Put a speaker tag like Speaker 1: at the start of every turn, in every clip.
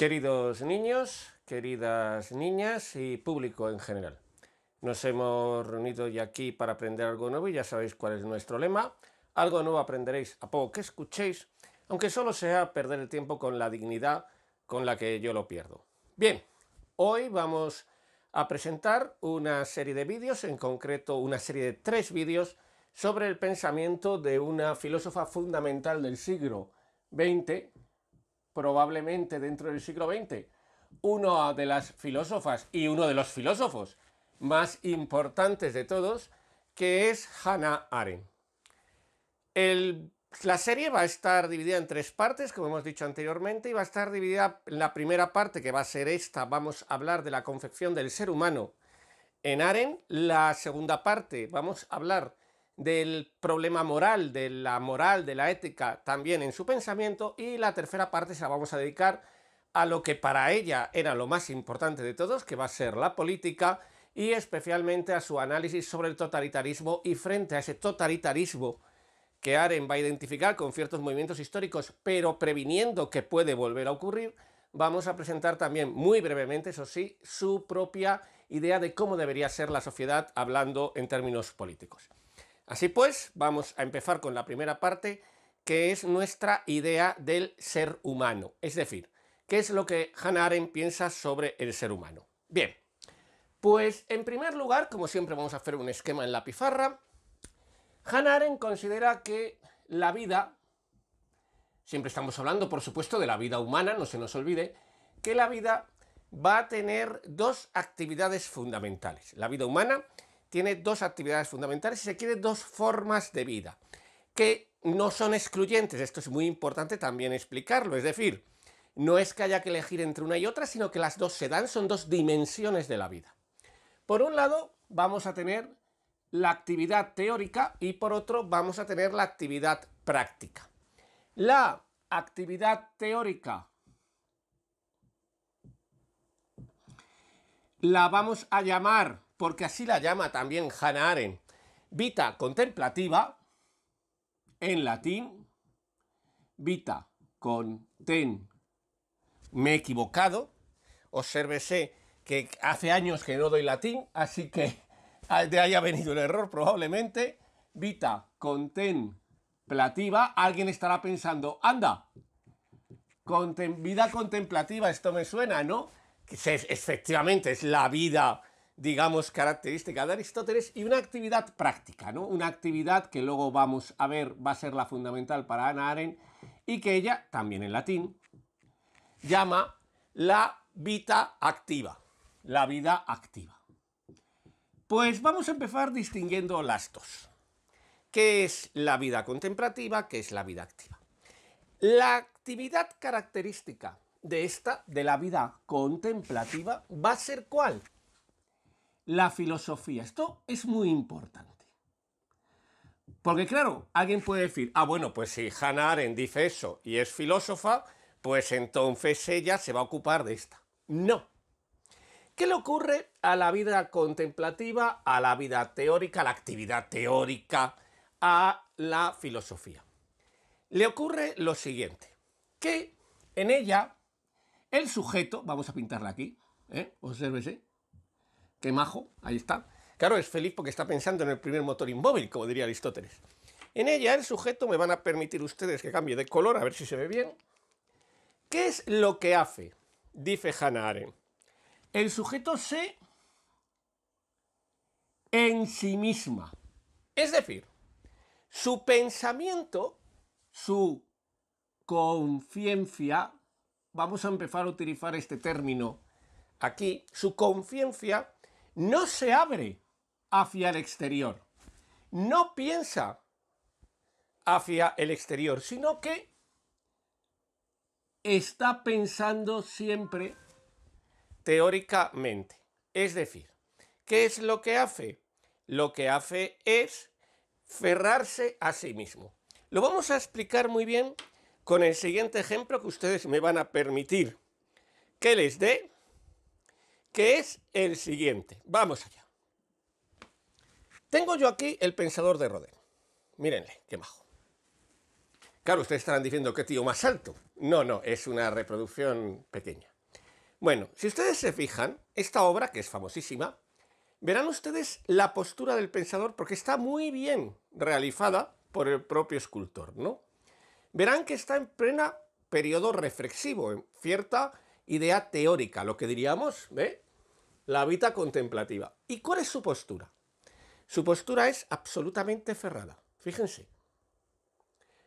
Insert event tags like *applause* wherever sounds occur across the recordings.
Speaker 1: Queridos niños, queridas niñas y público en general, nos hemos reunido ya aquí para aprender algo nuevo y ya sabéis cuál es nuestro lema. Algo nuevo aprenderéis a poco que escuchéis, aunque solo sea perder el tiempo con la dignidad con la que yo lo pierdo. Bien, hoy vamos a presentar una serie de vídeos, en concreto una serie de tres vídeos sobre el pensamiento de una filósofa fundamental del siglo XX, probablemente dentro del siglo XX, una de las filósofas y uno de los filósofos más importantes de todos, que es Hannah Arendt. la serie va a estar dividida en tres partes, como hemos dicho anteriormente, y va a estar dividida en la primera parte, que va a ser esta, vamos a hablar de la confección del ser humano en Arendt. La segunda parte, vamos a hablar del problema moral, de la moral, de la ética también en su pensamiento y la tercera parte se la vamos a dedicar a lo que para ella era lo más importante de todos, que va a ser la política y especialmente a su análisis sobre el totalitarismo y frente a ese totalitarismo que Aren va a identificar con ciertos movimientos históricos, pero previniendo que puede volver a ocurrir, vamos a presentar también muy brevemente, eso sí, su propia idea de cómo debería ser la sociedad hablando en términos políticos. Así pues, vamos a empezar con la primera parte, que es nuestra idea del ser humano, es decir, qué es lo que Hannah Arendt piensa sobre el ser humano. Bien, pues en primer lugar, como siempre vamos a hacer un esquema en la pizarra, Hannah Arendt considera que la vida, siempre estamos hablando por supuesto de la vida humana, no se nos olvide, que la vida va a tener dos actividades fundamentales, la vida humana tiene dos actividades fundamentales y se quiere dos formas de vida que no son excluyentes. Esto es muy importante también explicarlo. Es decir, no es que haya que elegir entre una y otra, sino que las dos se dan, son dos dimensiones de la vida. Por un lado, vamos a tener la actividad teórica y por otro, vamos a tener la actividad práctica. La actividad teórica la vamos a llamar porque así la llama también Hannah Arendt. Vita contemplativa, en latín, vita conten. Me he equivocado, obsérvese que hace años que no doy latín, así que de ahí ha venido el error probablemente. Vita contemplativa, alguien estará pensando, anda, vida contemplativa, esto me suena, ¿no? Que efectivamente, es la vida digamos, característica de Aristóteles y una actividad práctica, ¿no? Una actividad que luego vamos a ver va a ser la fundamental para Ana Aren y que ella, también en latín, llama la vita activa, la vida activa. Pues vamos a empezar distinguiendo las dos. ¿Qué es la vida contemplativa? ¿Qué es la vida activa? La actividad característica de esta, de la vida contemplativa, va a ser cuál? la filosofía. Esto es muy importante. Porque claro, alguien puede decir, ah, bueno, pues si Hannah Arendt dice eso y es filósofa, pues entonces ella se va a ocupar de esta. No. ¿Qué le ocurre a la vida contemplativa, a la vida teórica, a la actividad teórica, a la filosofía? Le ocurre lo siguiente, que en ella el sujeto, vamos a pintarla aquí, ¿eh? qué majo, ahí está. Claro, es feliz porque está pensando en el primer motor inmóvil, como diría Aristóteles. En ella el sujeto, me van a permitir ustedes que cambie de color, a ver si se ve bien. ¿Qué es lo que hace? Dice Hannah Arendt. El sujeto se en sí misma. Es decir, su pensamiento, su conciencia, vamos a empezar a utilizar este término aquí, su conciencia no se abre hacia el exterior, no piensa hacia el exterior, sino que está pensando siempre teóricamente. Es decir, ¿qué es lo que hace? Lo que hace es ferrarse a sí mismo. Lo vamos a explicar muy bien con el siguiente ejemplo que ustedes me van a permitir que les dé que es el siguiente. Vamos allá. Tengo yo aquí el pensador de Rodin. Mírenle, qué majo. Claro, ustedes estarán diciendo que tío más alto. No, no, es una reproducción pequeña. Bueno, si ustedes se fijan, esta obra, que es famosísima, verán ustedes la postura del pensador porque está muy bien realizada por el propio escultor, ¿no? Verán que está en plena periodo reflexivo, en cierta idea teórica, lo que diríamos de la vida contemplativa. ¿Y cuál es su postura? Su postura es absolutamente cerrada Fíjense,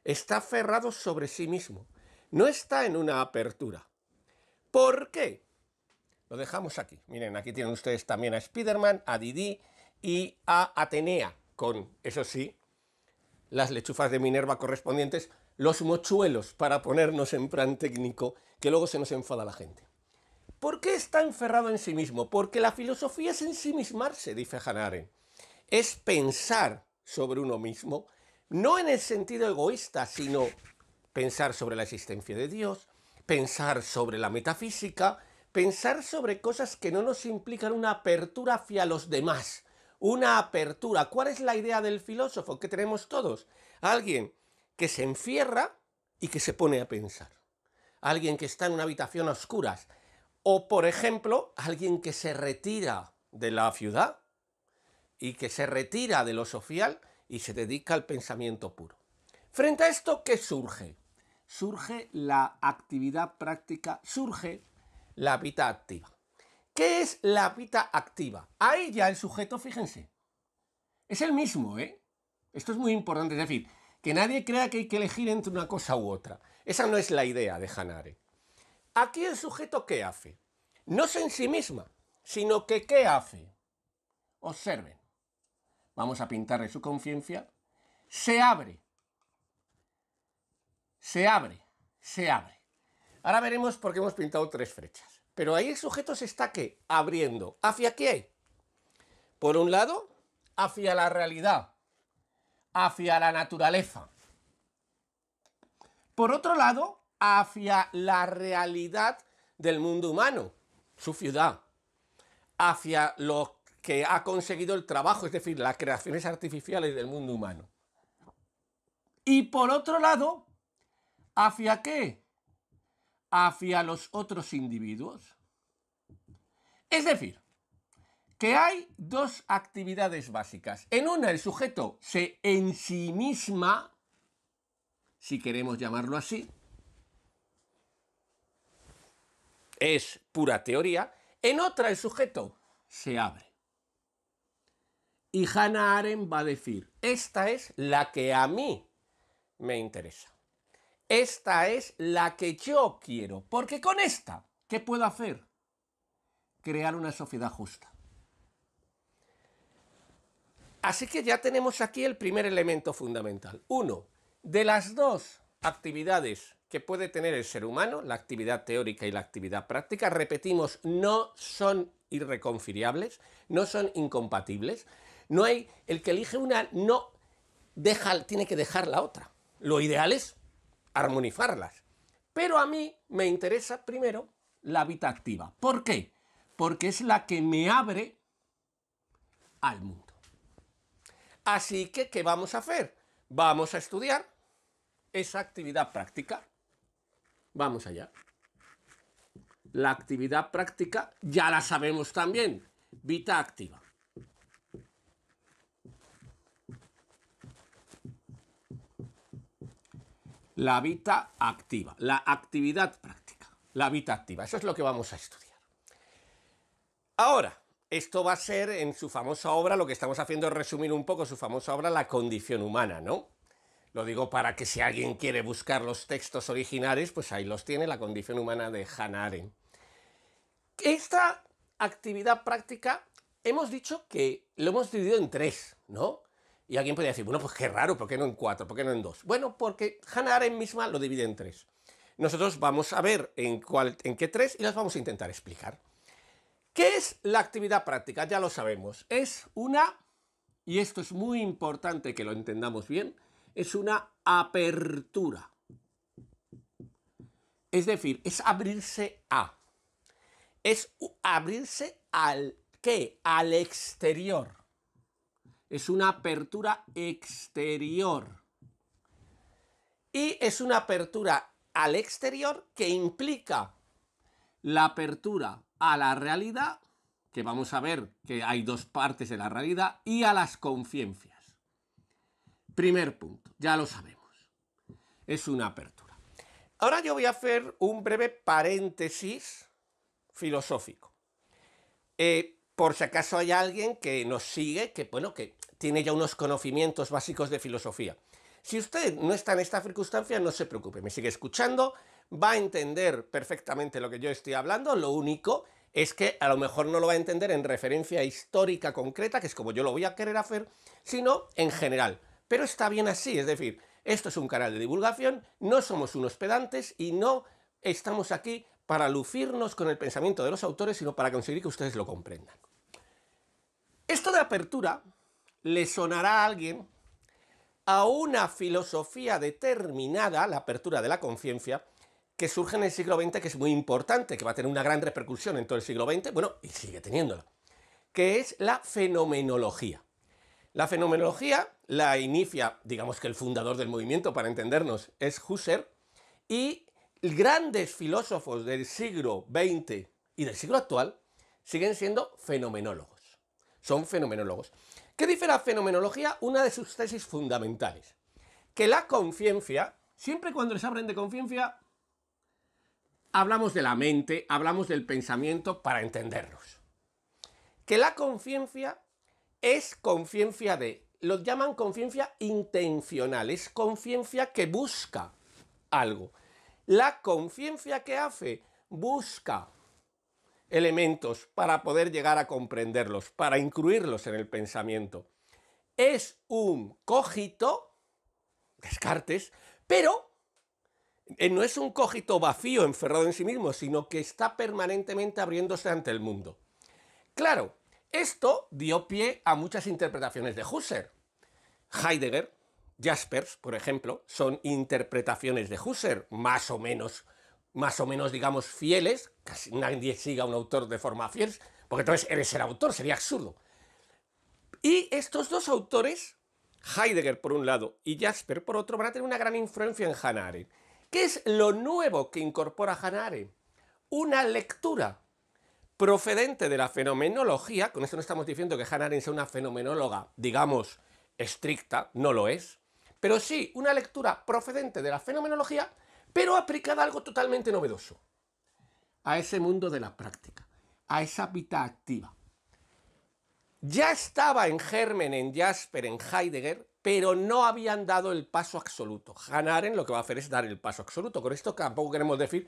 Speaker 1: está cerrado sobre sí mismo. No está en una apertura. ¿Por qué? Lo dejamos aquí. Miren, aquí tienen ustedes también a Spiderman, a Didi y a Atenea, con, eso sí, las lechufas de Minerva correspondientes los mochuelos, para ponernos en plan técnico, que luego se nos enfada la gente. ¿Por qué está enferrado en sí mismo? Porque la filosofía es ensimismarse, dice Hanare. Es pensar sobre uno mismo, no en el sentido egoísta, sino pensar sobre la existencia de Dios, pensar sobre la metafísica, pensar sobre cosas que no nos implican una apertura hacia los demás, una apertura. ¿Cuál es la idea del filósofo que tenemos todos? Alguien que se encierra y que se pone a pensar. Alguien que está en una habitación a oscuras. O, por ejemplo, alguien que se retira de la ciudad y que se retira de lo social y se dedica al pensamiento puro. Frente a esto, ¿qué surge? Surge la actividad práctica, surge la vida activa. ¿Qué es la vida activa? Ahí ya el sujeto, fíjense, es el mismo, ¿eh? Esto es muy importante, es decir, que nadie crea que hay que elegir entre una cosa u otra. Esa no es la idea de Hanare. Aquí el sujeto ¿qué hace? No es en sí misma, sino que ¿qué hace? Observen. Vamos a pintarle su conciencia. Se abre. Se abre. Se abre. Ahora veremos por qué hemos pintado tres flechas. Pero ahí el sujeto se está ¿qué? Abriendo. ¿Hacia qué? Por un lado, hacia la realidad hacia la naturaleza. Por otro lado, hacia la realidad del mundo humano, su ciudad, hacia lo que ha conseguido el trabajo, es decir, las creaciones artificiales del mundo humano. Y por otro lado, ¿hacia qué? Hacia los otros individuos. Es decir, que hay dos actividades básicas. En una el sujeto se en sí misma, si queremos llamarlo así, es pura teoría. En otra el sujeto se abre. Y Hannah Arendt va a decir, esta es la que a mí me interesa. Esta es la que yo quiero, porque con esta, ¿qué puedo hacer? Crear una sociedad justa. Así que ya tenemos aquí el primer elemento fundamental. Uno, de las dos actividades que puede tener el ser humano, la actividad teórica y la actividad práctica, repetimos, no son irreconciliables, no son incompatibles. No hay el que elige una no deja, tiene que dejar la otra. Lo ideal es armonizarlas. Pero a mí me interesa primero la vida activa. ¿Por qué? Porque es la que me abre al mundo. Así que, ¿qué vamos a hacer? Vamos a estudiar esa actividad práctica. Vamos allá. La actividad práctica ya la sabemos también. Vita activa. La vita activa, la actividad práctica, la vita activa. Eso es lo que vamos a estudiar. Ahora, esto va a ser en su famosa obra, lo que estamos haciendo es resumir un poco su famosa obra La condición humana, ¿no? Lo digo para que si alguien quiere buscar los textos originales, pues ahí los tiene, La condición humana de Hannah Arendt. Esta actividad práctica hemos dicho que lo hemos dividido en tres, ¿no? Y alguien podría decir, bueno, pues qué raro, ¿por qué no en cuatro? ¿Por qué no en dos? Bueno, porque Hannah Arendt misma lo divide en tres. Nosotros vamos a ver en qué tres y las vamos a intentar explicar. ¿Qué es la actividad práctica? Ya lo sabemos. Es una, y esto es muy importante que lo entendamos bien, es una apertura. Es decir, es abrirse a. Es abrirse al qué? Al exterior. Es una apertura exterior. Y es una apertura al exterior que implica la apertura a la realidad, que vamos a ver que hay dos partes de la realidad, y a las conciencias. Primer punto, ya lo sabemos. Es una apertura. Ahora yo voy a hacer un breve paréntesis filosófico. Eh, por si acaso hay alguien que nos sigue, que bueno, que tiene ya unos conocimientos básicos de filosofía. Si usted no está en esta circunstancia, no se preocupe, me sigue escuchando va a entender perfectamente lo que yo estoy hablando, lo único es que a lo mejor no lo va a entender en referencia histórica concreta, que es como yo lo voy a querer hacer, sino en general. Pero está bien así, es decir, esto es un canal de divulgación, no somos unos pedantes y no estamos aquí para lucirnos con el pensamiento de los autores, sino para conseguir que ustedes lo comprendan. Esto de apertura le sonará a alguien a una filosofía determinada, la apertura de la conciencia, que surge en el siglo XX, que es muy importante, que va a tener una gran repercusión en todo el siglo XX, bueno, y sigue teniéndola, que es la fenomenología. La fenomenología la inicia, digamos que el fundador del movimiento, para entendernos, es Husserl, y grandes filósofos del siglo XX y del siglo actual siguen siendo fenomenólogos. Son fenomenólogos. ¿Qué dice la fenomenología? Una de sus tesis fundamentales. Que la conciencia, siempre cuando les hablen de conciencia, hablamos de la mente, hablamos del pensamiento para entendernos. Que la conciencia es conciencia de, lo llaman conciencia intencional, es conciencia que busca algo. La conciencia que hace busca elementos para poder llegar a comprenderlos, para incluirlos en el pensamiento. Es un cogito, Descartes, pero eh, no es un cogito vacío, enferrado en sí mismo, sino que está permanentemente abriéndose ante el mundo. Claro, esto dio pie a muchas interpretaciones de Husserl. Heidegger, Jaspers, por ejemplo, son interpretaciones de Husserl, más o menos, más o menos, digamos, fieles. Casi nadie siga a un autor de forma fiel, porque entonces eres el autor, sería absurdo. Y estos dos autores, Heidegger por un lado y Jasper por otro, van a tener una gran influencia en Hannah Arendt. ¿Qué es lo nuevo que incorpora Hanare? Una lectura procedente de la fenomenología, con esto no estamos diciendo que Hannah sea una fenomenóloga, digamos, estricta, no lo es, pero sí una lectura procedente de la fenomenología, pero aplicada a algo totalmente novedoso, a ese mundo de la práctica, a esa vida activa. Ya estaba en Germen, en Jasper, en Heidegger, pero no habían dado el paso absoluto. Hanaren lo que va a hacer es dar el paso absoluto. Con esto tampoco queremos decir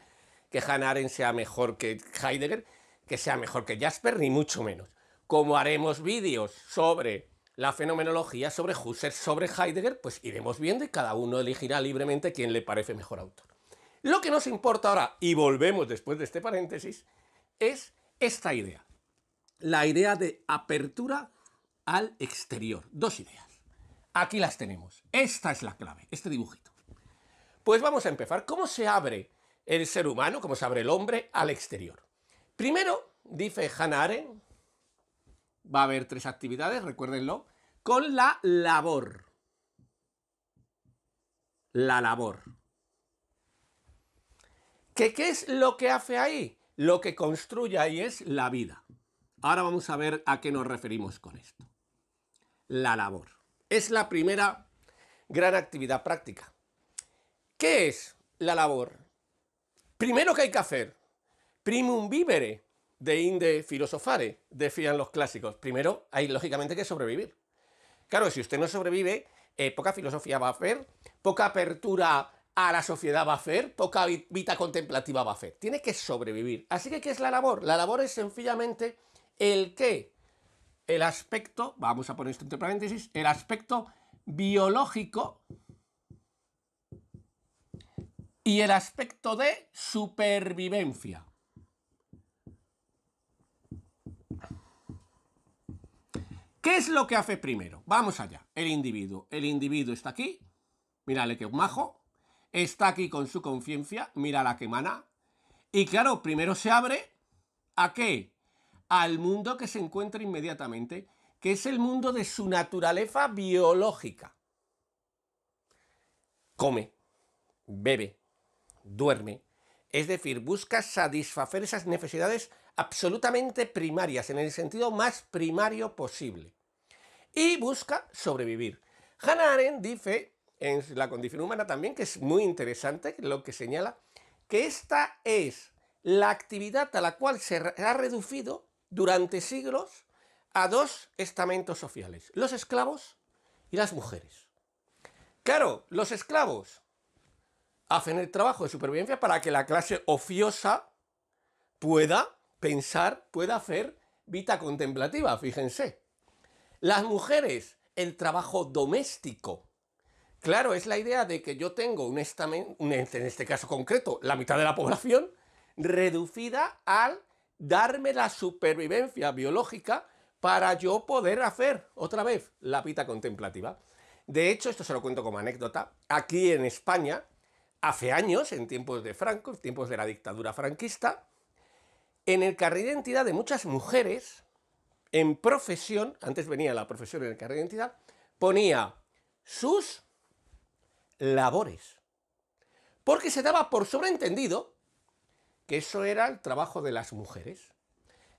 Speaker 1: que Hanaren sea mejor que Heidegger, que sea mejor que Jasper, ni mucho menos. Como haremos vídeos sobre la fenomenología, sobre Husserl, sobre Heidegger, pues iremos viendo y cada uno elegirá libremente quién le parece mejor autor. Lo que nos importa ahora, y volvemos después de este paréntesis, es esta idea. La idea de apertura al exterior. Dos ideas. Aquí las tenemos. Esta es la clave, este dibujito. Pues vamos a empezar. ¿Cómo se abre el ser humano, cómo se abre el hombre al exterior? Primero, dice Hannah va a haber tres actividades, recuérdenlo, con la labor. La labor. ¿Qué, ¿Qué es lo que hace ahí? Lo que construye ahí es la vida. Ahora vamos a ver a qué nos referimos con esto. La labor. Es la primera gran actividad práctica. ¿Qué es la labor? Primero que hay que hacer, primum vivere de inde filosofare, decían los clásicos. Primero hay lógicamente que sobrevivir. Claro, si usted no sobrevive, eh, poca filosofía va a hacer, poca apertura a la sociedad va a hacer, poca vida contemplativa va a hacer. Tiene que sobrevivir. Así que, ¿qué es la labor? La labor es sencillamente el que el aspecto, vamos a poner esto entre paréntesis, el aspecto biológico y el aspecto de supervivencia. ¿Qué es lo que hace primero? Vamos allá. El individuo. El individuo está aquí. Mírale que un majo. Está aquí con su conciencia. Mira la que mana. Y claro, primero se abre a qué? al mundo que se encuentra inmediatamente, que es el mundo de su naturaleza biológica. Come, bebe, duerme, es decir, busca satisfacer esas necesidades absolutamente primarias, en el sentido más primario posible. Y busca sobrevivir. Hannah Arendt dice, en La condición humana también, que es muy interesante lo que señala, que esta es la actividad a la cual se ha reducido durante siglos a dos estamentos sociales, los esclavos y las mujeres. Claro, los esclavos hacen el trabajo de supervivencia para que la clase ofiosa pueda pensar, pueda hacer vida contemplativa, fíjense. Las mujeres, el trabajo doméstico. Claro, es la idea de que yo tengo un estamento, en este caso concreto, la mitad de la población, reducida al darme la supervivencia biológica para yo poder hacer otra vez la vida contemplativa. De hecho, esto se lo cuento como anécdota, aquí en España, hace años, en tiempos de Franco, en tiempos de la dictadura franquista, en el carril de identidad de muchas mujeres, en profesión, antes venía la profesión en el carril de identidad, ponía sus labores. Porque se daba por sobreentendido que eso era el trabajo de las mujeres.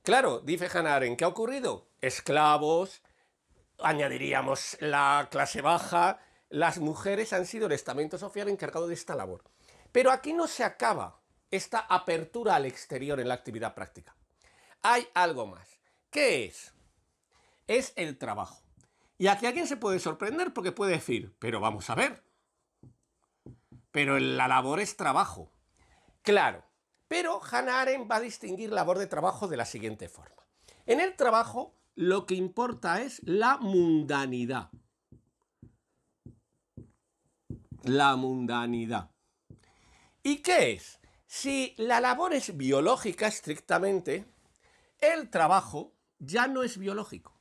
Speaker 1: Claro, dice Hanaren, ¿qué ha ocurrido? Esclavos, añadiríamos la clase baja, las mujeres han sido el estamento social encargado de esta labor. Pero aquí no se acaba esta apertura al exterior en la actividad práctica. Hay algo más. ¿Qué es? Es el trabajo. Y aquí alguien se puede sorprender porque puede decir, pero vamos a ver. Pero la labor es trabajo. Claro, pero Hannah Arendt va a distinguir labor de trabajo de la siguiente forma. En el trabajo lo que importa es la mundanidad. La mundanidad. ¿Y qué es? Si la labor es biológica estrictamente, el trabajo ya no es biológico.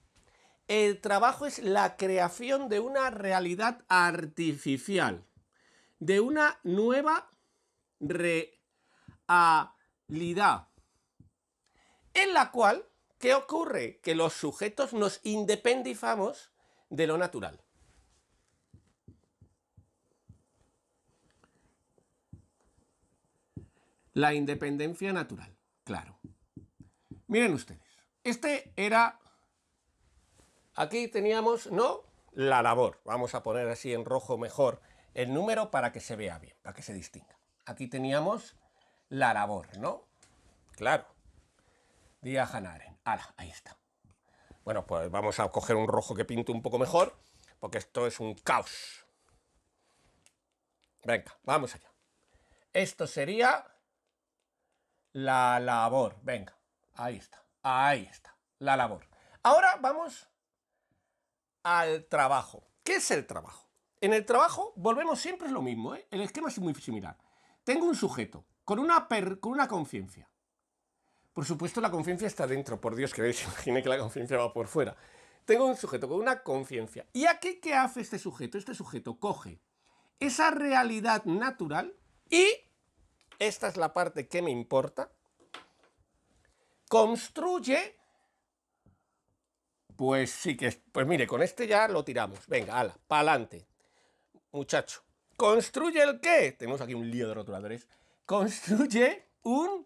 Speaker 1: El trabajo es la creación de una realidad artificial, de una nueva realidad. En la cual, ¿qué ocurre? Que los sujetos nos independizamos de lo natural. La independencia natural, claro. Miren ustedes, este era... Aquí teníamos, ¿no? La labor. Vamos a poner así en rojo mejor el número para que se vea bien, para que se distinga. Aquí teníamos la labor, ¿no? Claro. Día Hanaren. ahí está. Bueno, pues vamos a coger un rojo que pinte un poco mejor, porque esto es un caos. Venga, vamos allá. Esto sería la labor. Venga, ahí está. Ahí está, la labor. Ahora vamos al trabajo. ¿Qué es el trabajo? En el trabajo volvemos siempre lo mismo, ¿eh? el esquema es muy similar. Tengo un sujeto, con una, una conciencia. Por supuesto, la conciencia está dentro, por Dios, que veis, imaginé que la conciencia va por fuera. Tengo un sujeto con una conciencia. ¿Y aquí qué hace este sujeto? Este sujeto coge esa realidad natural y, esta es la parte que me importa, construye, pues sí que, pues mire, con este ya lo tiramos. Venga, ala, pa'lante. Muchacho, ¿construye el qué? Tenemos aquí un lío de rotuladores construye un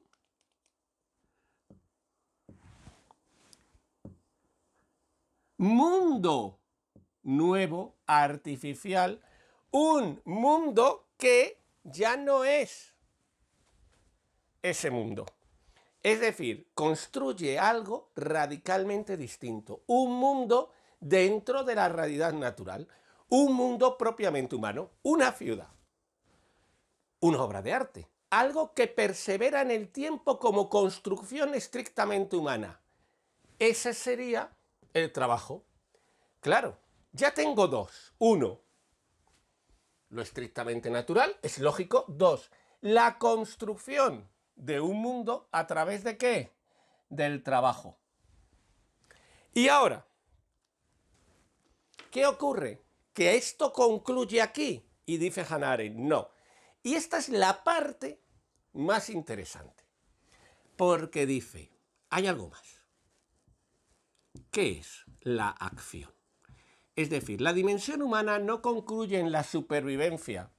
Speaker 1: mundo nuevo, artificial, un mundo que ya no es ese mundo. Es decir, construye algo radicalmente distinto, un mundo dentro de la realidad natural, un mundo propiamente humano, una ciudad, una obra de arte, algo que persevera en el tiempo como construcción estrictamente humana. Ese sería el trabajo. Claro, ya tengo dos. Uno, lo estrictamente natural, es lógico. Dos, la construcción de un mundo a través de qué? Del trabajo. Y ahora, ¿qué ocurre? Que esto concluye aquí. Y dice Hanare, no. Y esta es la parte más interesante, porque dice, hay algo más. ¿Qué es la acción? Es decir, la dimensión humana no concluye en la supervivencia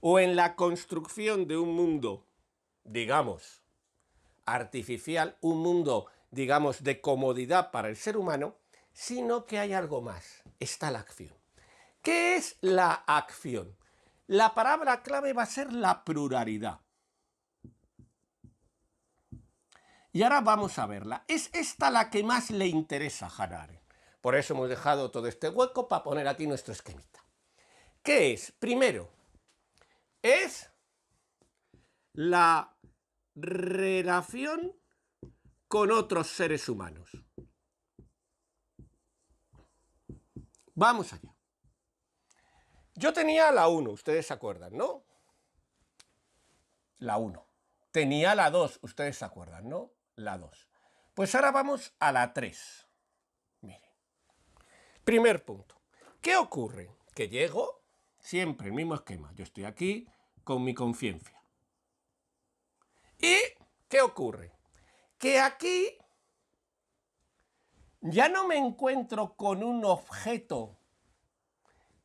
Speaker 1: o en la construcción de un mundo, digamos, artificial, un mundo, digamos, de comodidad para el ser humano, sino que hay algo más. Está la acción. ¿Qué es la acción? la palabra clave va a ser la pluralidad. Y ahora vamos a verla. Es esta la que más le interesa a Harare. Por eso hemos dejado todo este hueco para poner aquí nuestro esquemita. ¿Qué es? Primero, es la relación con otros seres humanos. Vamos allá. Yo tenía la 1, ustedes se acuerdan, ¿no? La 1. Tenía la 2, ustedes se acuerdan, ¿no? La 2. Pues ahora vamos a la 3. Miren. Primer punto. ¿Qué ocurre? Que llego, siempre el mismo esquema. Yo estoy aquí con mi conciencia. ¿Y qué ocurre? Que aquí ya no me encuentro con un objeto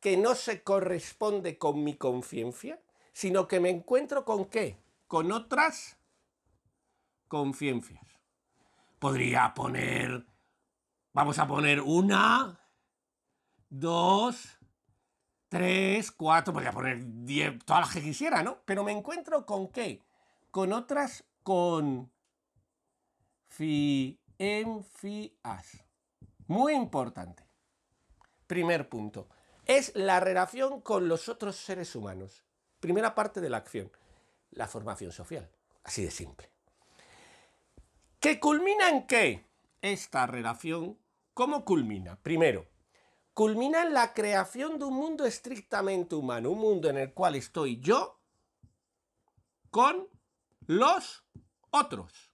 Speaker 1: que no se corresponde con mi conciencia, sino que me encuentro con qué? Con otras conciencias. Podría poner, vamos a poner una, dos, tres, cuatro, podría poner diez, todas las que quisiera, ¿no? Pero me encuentro con qué? Con otras con. AS. Muy importante. Primer punto es la relación con los otros seres humanos. Primera parte de la acción, la formación social, así de simple. ¿Que culmina en qué? Esta relación, ¿cómo culmina? Primero, culmina en la creación de un mundo estrictamente humano, un mundo en el cual estoy yo con los otros.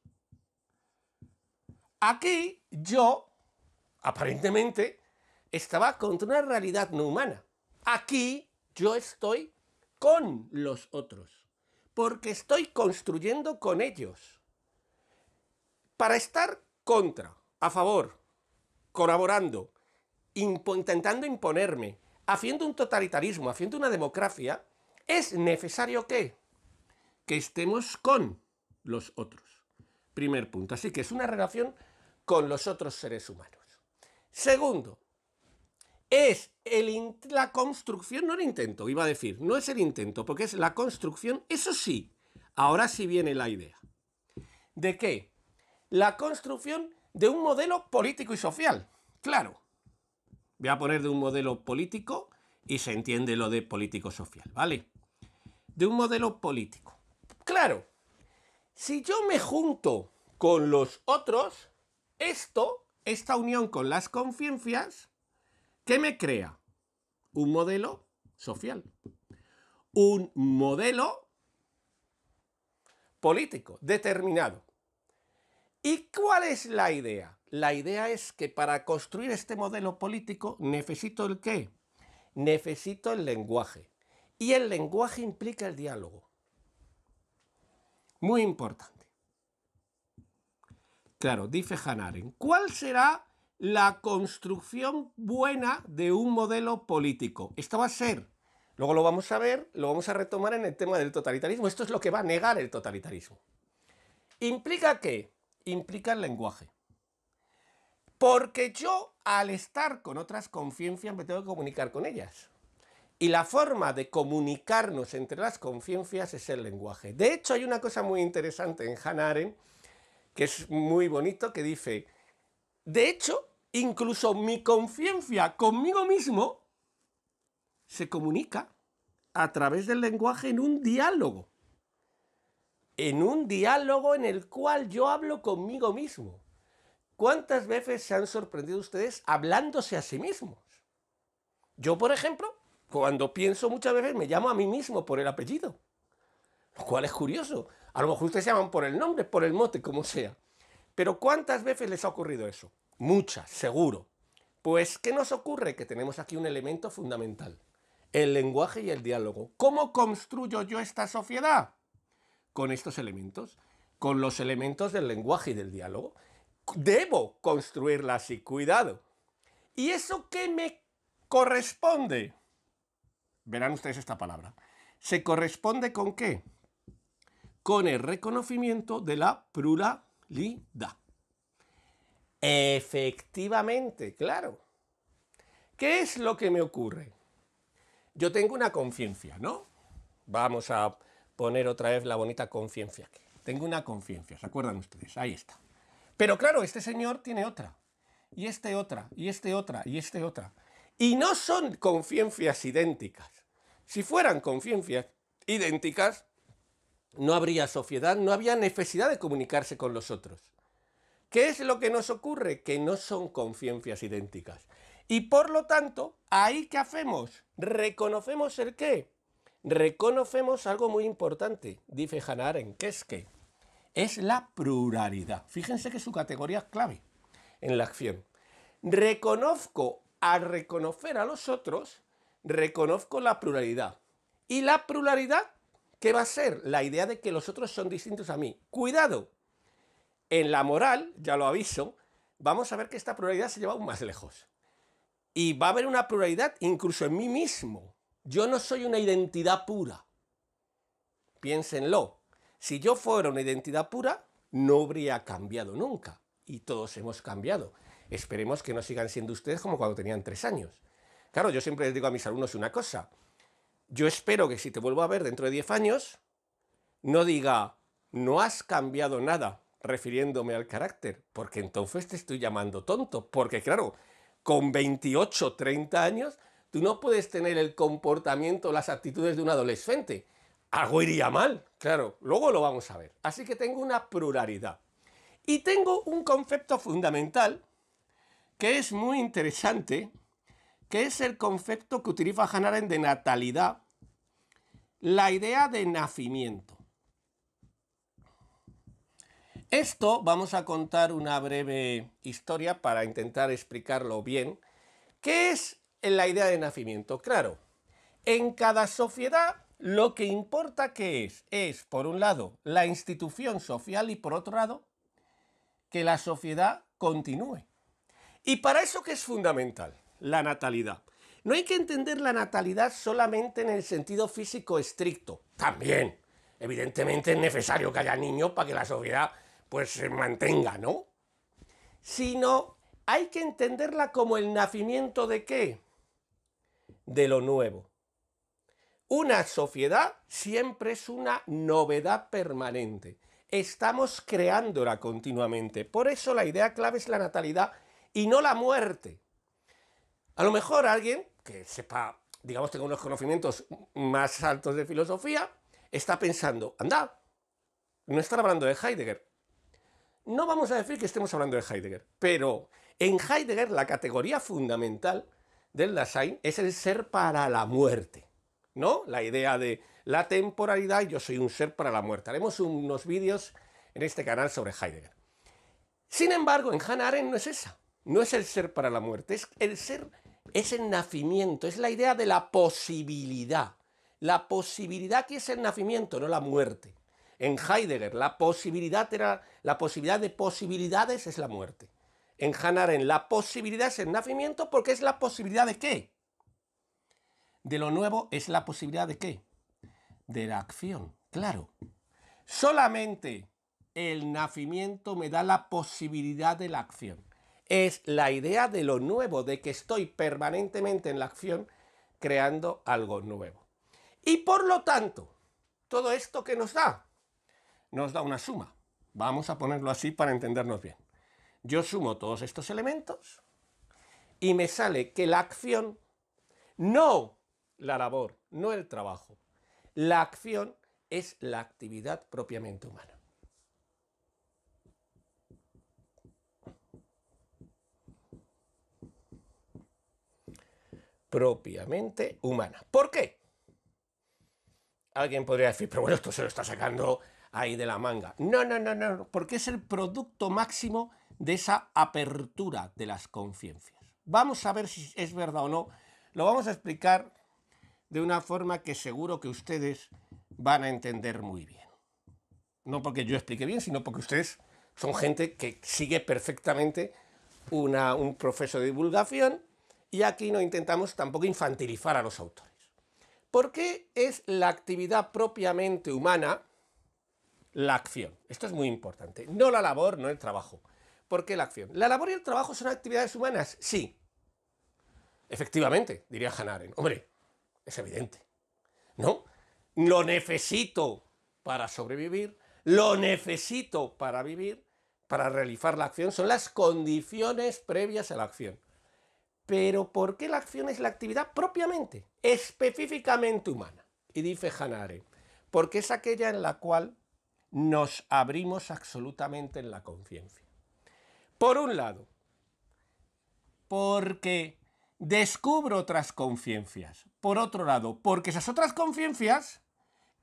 Speaker 1: Aquí yo, aparentemente, estaba contra una realidad no humana. Aquí yo estoy con los otros, porque estoy construyendo con ellos. Para estar contra, a favor, colaborando, intentando imponerme, haciendo un totalitarismo, haciendo una democracia, es necesario que, que estemos con los otros. Primer punto. Así que es una relación con los otros seres humanos. Segundo, es la construcción, no el intento, iba a decir, no es el intento, porque es la construcción, eso sí, ahora sí viene la idea. ¿De qué? La construcción de un modelo político y social, claro. Voy a poner de un modelo político y se entiende lo de político-social, ¿vale? De un modelo político. Claro, si yo me junto con los otros, esto, esta unión con las conciencias, ¿Qué me crea? Un modelo social. Un modelo político determinado. ¿Y cuál es la idea? La idea es que para construir este modelo político necesito el qué? Necesito el lenguaje. Y el lenguaje implica el diálogo. Muy importante. Claro, dice Hanaren, ¿cuál será la construcción buena de un modelo político. Esto va a ser, luego lo vamos a ver, lo vamos a retomar en el tema del totalitarismo. Esto es lo que va a negar el totalitarismo. ¿Implica qué? Implica el lenguaje. Porque yo, al estar con otras conciencias, me tengo que comunicar con ellas. Y la forma de comunicarnos entre las conciencias es el lenguaje. De hecho, hay una cosa muy interesante en Hannah que es muy bonito, que dice, de hecho, incluso mi conciencia conmigo mismo se comunica a través del lenguaje en un diálogo. En un diálogo en el cual yo hablo conmigo mismo. ¿Cuántas veces se han sorprendido ustedes hablándose a sí mismos? Yo, por ejemplo, cuando pienso muchas veces me llamo a mí mismo por el apellido. Lo cual es curioso. A lo mejor ustedes se llaman por el nombre, por el mote, como sea. Pero ¿cuántas veces les ha ocurrido eso? Muchas, seguro. Pues, ¿qué nos ocurre? Que tenemos aquí un elemento fundamental, el lenguaje y el diálogo. ¿Cómo construyo yo esta sociedad? Con estos elementos, con los elementos del lenguaje y del diálogo. Debo construirla así, cuidado. ¿Y eso qué me corresponde? Verán ustedes esta palabra. ¿Se corresponde con qué? Con el reconocimiento de la pluralidad. Efectivamente, claro. ¿Qué es lo que me ocurre? Yo tengo una conciencia, ¿no? Vamos a poner otra vez la bonita conciencia aquí. Tengo una conciencia, ¿se acuerdan ustedes? Ahí está. Pero claro, este señor tiene otra, y este otra, y este otra, y este otra. Y no son conciencias idénticas. Si fueran conciencias idénticas, no habría sociedad, no habría necesidad de comunicarse con los otros. ¿Qué es lo que nos ocurre? Que no son conciencias idénticas. Y por lo tanto, ahí qué hacemos? Reconocemos el qué. Reconocemos algo muy importante, dice Hannah ¿en que es qué. es la pluralidad. Fíjense que su categoría es clave en la acción. Reconozco, al reconocer a los otros, reconozco la pluralidad. ¿Y la pluralidad qué va a ser? La idea de que los otros son distintos a mí. Cuidado, en la moral, ya lo aviso, vamos a ver que esta pluralidad se lleva aún más lejos. Y va a haber una pluralidad incluso en mí mismo. Yo no soy una identidad pura. Piénsenlo. Si yo fuera una identidad pura, no habría cambiado nunca. Y todos hemos cambiado. Esperemos que no sigan siendo ustedes como cuando tenían tres años. Claro, yo siempre les digo a mis alumnos una cosa. Yo espero que si te vuelvo a ver dentro de diez años, no diga, no has cambiado nada, refiriéndome al carácter, porque entonces te estoy llamando tonto, porque claro, con 28, 30 años, tú no puedes tener el comportamiento, las actitudes de un adolescente. Algo iría mal, claro, luego lo vamos a ver. Así que tengo una pluralidad. Y tengo un concepto fundamental que es muy interesante, que es el concepto que utiliza Hanaren de natalidad, la idea de nacimiento. Esto vamos a contar una breve historia para intentar explicarlo bien. ¿Qué es la idea de nacimiento? Claro, en cada sociedad lo que importa qué es, es por un lado la institución social y por otro lado que la sociedad continúe. Y para eso que es fundamental, la natalidad. No hay que entender la natalidad solamente en el sentido físico estricto, también. Evidentemente es necesario que haya niños para que la sociedad pues se mantenga, ¿no? Sino hay que entenderla como el nacimiento de qué? De lo nuevo. Una sociedad siempre es una novedad permanente. Estamos creándola continuamente. Por eso la idea clave es la natalidad y no la muerte. A lo mejor alguien que sepa, digamos, tenga unos conocimientos más altos de filosofía, está pensando, anda, no está hablando de Heidegger, no vamos a decir que estemos hablando de Heidegger, pero en Heidegger la categoría fundamental del Dasein es el ser para la muerte, ¿no? La idea de la temporalidad, yo soy un ser para la muerte. Haremos unos vídeos en este canal sobre Heidegger. Sin embargo, en Hannah Arendt no es esa, no es el ser para la muerte, es el ser, es el nacimiento, es la idea de la posibilidad. La posibilidad que es el nacimiento, no la muerte. En Heidegger, la posibilidad, era, la posibilidad de posibilidades es la muerte. En Hanaren, la posibilidad es el nacimiento porque es la posibilidad de qué? De lo nuevo es la posibilidad de qué? De la acción, claro. Solamente el nacimiento me da la posibilidad de la acción. Es la idea de lo nuevo, de que estoy permanentemente en la acción creando algo nuevo. Y por lo tanto, todo esto que nos da nos da una suma. Vamos a ponerlo así para entendernos bien. Yo sumo todos estos elementos y me sale que la acción, no la labor, no el trabajo, la acción es la actividad propiamente humana. propiamente humana. ¿Por qué? Alguien podría decir, pero bueno, esto se lo está sacando ahí de la manga. No, no, no, no, porque es el producto máximo de esa apertura de las conciencias. Vamos a ver si es verdad o no. Lo vamos a explicar de una forma que seguro que ustedes van a entender muy bien. No porque yo explique bien, sino porque ustedes son gente que sigue perfectamente un proceso de divulgación y aquí no intentamos tampoco infantilizar a los autores. ¿Por qué es la actividad propiamente humana la acción. Esto es muy importante. No la labor, no el trabajo. ¿Por qué la acción? ¿La labor y el trabajo son actividades humanas? Sí. Efectivamente, diría Hanaren. Hombre, es evidente. ¿No? Lo necesito para sobrevivir, lo necesito para vivir, para realizar la acción. Son las condiciones previas a la acción. Pero ¿por qué la acción es la actividad propiamente, específicamente humana? Y dice Hanare, porque es aquella en la cual nos abrimos absolutamente en la conciencia. Por un lado, porque descubro otras conciencias. Por otro lado, porque esas otras conciencias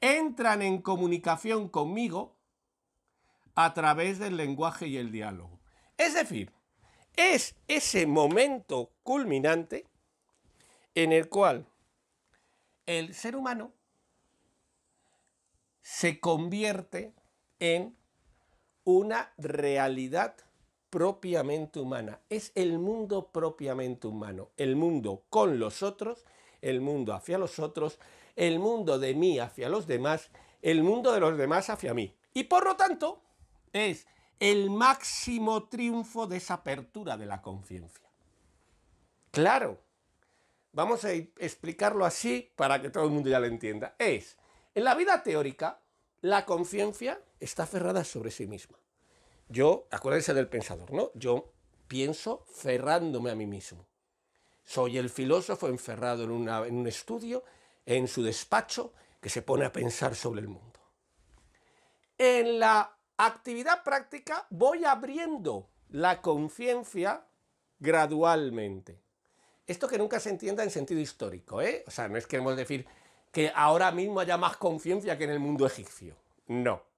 Speaker 1: entran en comunicación conmigo a través del lenguaje y el diálogo. Es decir, es ese momento culminante en el cual el ser humano se convierte en una realidad propiamente humana. Es el mundo propiamente humano, el mundo con los otros, el mundo hacia los otros, el mundo de mí hacia los demás, el mundo de los demás hacia mí. Y por lo tanto, es el máximo triunfo de esa apertura de la conciencia. Claro, vamos a explicarlo así para que todo el mundo ya lo entienda. Es, en la vida teórica, la conciencia está cerrada sobre sí misma. Yo, acuérdense del pensador, ¿no? Yo pienso cerrándome a mí mismo. Soy el filósofo encerrado en, un estudio, en su despacho, que se pone a pensar sobre el mundo. En la actividad práctica voy abriendo la conciencia gradualmente. Esto que nunca se entienda en sentido histórico, ¿eh? O sea, no es que queremos decir que ahora mismo haya más conciencia que en el mundo egipcio. No.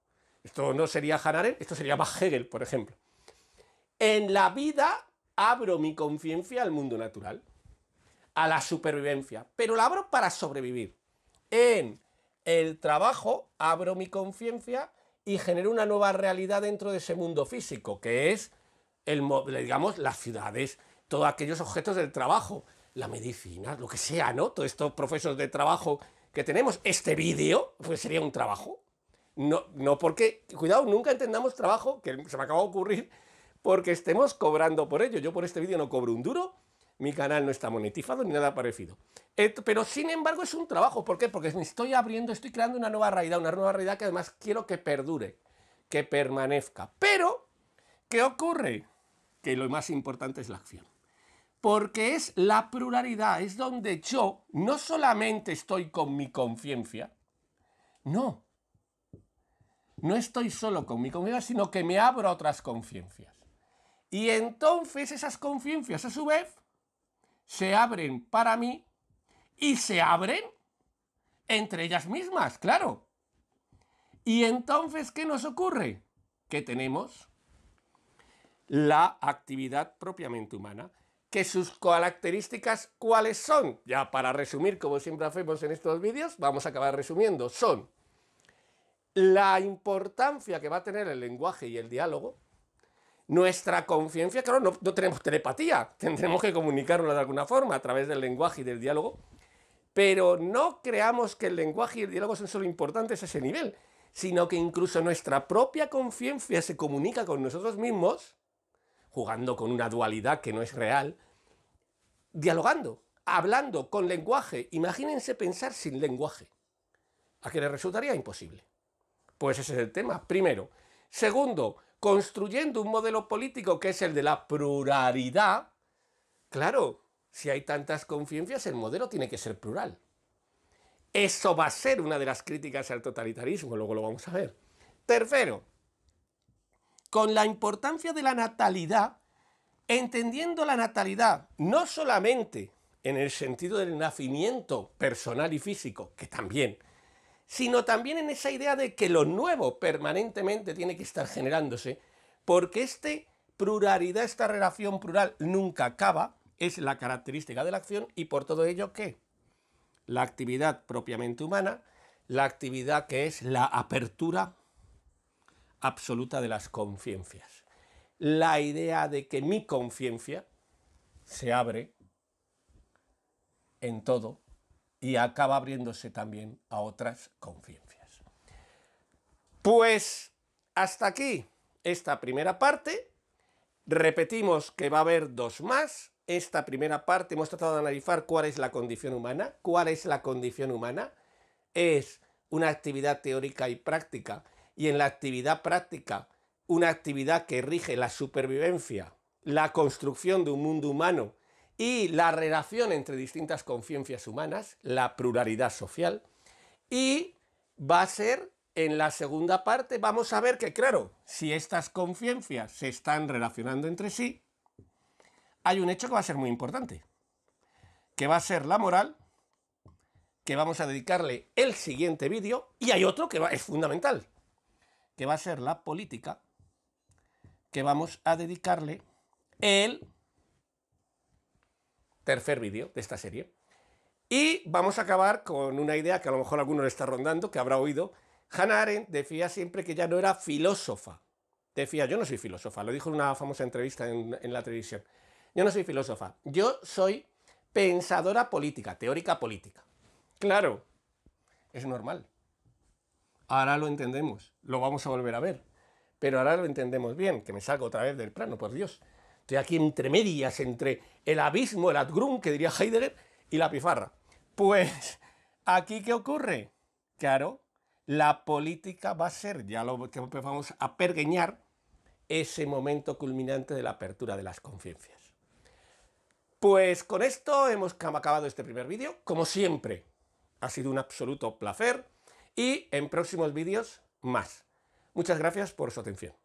Speaker 1: Esto no sería Hannah esto sería más Hegel, por ejemplo. En la vida abro mi conciencia al mundo natural, a la supervivencia, pero la abro para sobrevivir. En el trabajo abro mi conciencia y genero una nueva realidad dentro de ese mundo físico, que es, el, digamos, las ciudades, todos aquellos objetos del trabajo, la medicina, lo que sea, ¿no? Todos estos procesos de trabajo que tenemos. Este vídeo, pues sería un trabajo. No, no porque, cuidado, nunca entendamos trabajo, que se me acaba de ocurrir, porque estemos cobrando por ello. Yo por este vídeo no cobro un duro, mi canal no está monetizado ni nada parecido. Pero sin embargo es un trabajo, ¿por qué? Porque me estoy abriendo, estoy creando una nueva realidad, una nueva realidad que además quiero que perdure, que permanezca. Pero, ¿qué ocurre? Que lo más importante es la acción. Porque es la pluralidad, es donde yo no solamente estoy con mi conciencia, no, no estoy solo con mi conciencia, sino que me abro a otras conciencias. Y entonces esas conciencias a su vez se abren para mí y se abren entre ellas mismas, claro. Y entonces, ¿qué nos ocurre? Que tenemos la actividad propiamente humana, que sus características cuáles son. Ya para resumir, como siempre hacemos en estos vídeos, vamos a acabar resumiendo. Son la importancia que va a tener el lenguaje y el diálogo, nuestra conciencia claro, no, tenemos telepatía, *laughs* tendremos que comunicarnos de alguna forma a través del lenguaje y del diálogo, pero no creamos que el lenguaje y el diálogo son solo importantes a ese nivel, sino que incluso nuestra propia conciencia se comunica con nosotros mismos, jugando con una dualidad que no es real, dialogando, hablando con lenguaje. Imagínense pensar sin lenguaje, a que le resultaría imposible. Pues ese es el tema, primero. Segundo, construyendo un modelo político que es el de la pluralidad, claro, si hay tantas conciencias, el modelo tiene que ser plural. Eso va a ser una de las críticas al totalitarismo, luego lo vamos a ver. Tercero, con la importancia de la natalidad, entendiendo la natalidad no solamente en el sentido del nacimiento personal y físico, que también, sino también en esa idea de que lo nuevo permanentemente tiene que estar generándose, porque esta pluralidad, esta relación plural nunca acaba, es la característica de la acción y por todo ello ¿qué? La actividad propiamente humana, la actividad que es la apertura absoluta de las conciencias. La idea de que mi conciencia se abre en todo y acaba abriéndose también a otras conciencias. Pues hasta aquí esta primera parte. Repetimos que va a haber dos más. Esta primera parte hemos tratado de analizar cuál es la condición humana. ¿Cuál es la condición humana? Es una actividad teórica y práctica. Y en la actividad práctica, una actividad que rige la supervivencia, la construcción de un mundo humano y la relación entre distintas conciencias humanas, la pluralidad social, y va a ser en la segunda parte, vamos a ver que claro, si estas conciencias se están relacionando entre sí, hay un hecho que va a ser muy importante, que va a ser la moral, que vamos a dedicarle el siguiente vídeo, y hay otro que va, es fundamental, que va a ser la política, que vamos a dedicarle el tercer vídeo de esta serie. Y vamos a acabar con una idea que a lo mejor alguno le está rondando, que habrá oído. Hannah Arendt decía siempre que ya no era filósofa. Decía, yo no soy filósofa, lo dijo en una famosa entrevista en, la televisión. Yo no soy filósofa, yo soy pensadora política, teórica política. Claro, es normal. Ahora lo entendemos, lo vamos a volver a ver. Pero ahora lo entendemos bien, que me salgo otra vez del plano, por Dios. Estoy aquí entre medias, entre el abismo, el adgrun, que diría Heidegger, y la pifarra. Pues, ¿aquí qué ocurre? Claro, la política va a ser, ya lo que empezamos a pergueñar, ese momento culminante de la apertura de las conciencias. Pues con esto hemos acabado este primer vídeo. Como siempre, ha sido un absoluto placer y en próximos vídeos más. Muchas gracias por su atención.